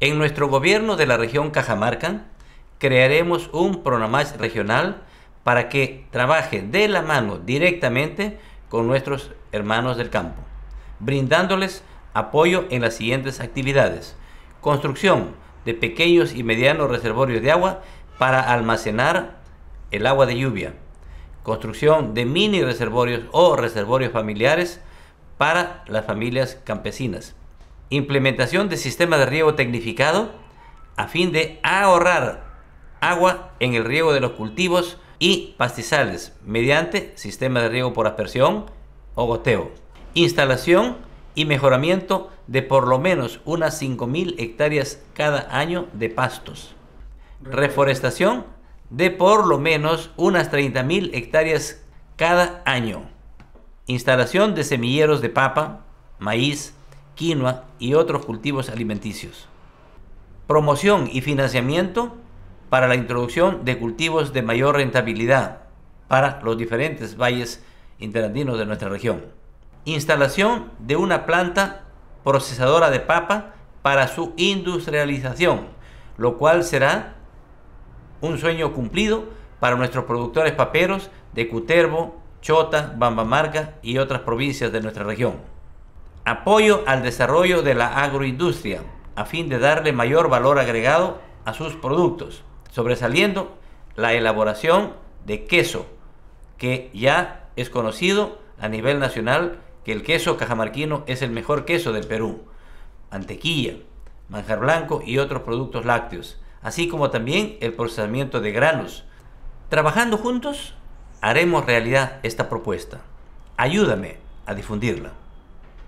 En nuestro gobierno de la región Cajamarca crearemos un programa regional para que trabaje de la mano directamente con nuestros hermanos del campo, brindándoles apoyo en las siguientes actividades. Construcción de pequeños y medianos reservorios de agua para almacenar el agua de lluvia. Construcción de mini reservorios o reservorios familiares para las familias campesinas implementación de sistema de riego tecnificado a fin de ahorrar agua en el riego de los cultivos y pastizales mediante sistema de riego por aspersión o goteo. Instalación y mejoramiento de por lo menos unas 5.000 hectáreas cada año de pastos. Reforestación de por lo menos unas 30.000 hectáreas cada año. Instalación de semilleros de papa, maíz, quinoa y otros cultivos alimenticios. Promoción y financiamiento para la introducción de cultivos de mayor rentabilidad para los diferentes valles interandinos de nuestra región. Instalación de una planta procesadora de papa para su industrialización, lo cual será un sueño cumplido para nuestros productores paperos de Cutervo, Chota, Bambamarca y otras provincias de nuestra región. Apoyo al desarrollo de la agroindustria a fin de darle mayor valor agregado a sus productos, sobresaliendo la elaboración de queso, que ya es conocido a nivel nacional que el queso cajamarquino es el mejor queso del Perú, mantequilla, manjar blanco y otros productos lácteos, así como también el procesamiento de granos. Trabajando juntos, haremos realidad esta propuesta. Ayúdame a difundirla.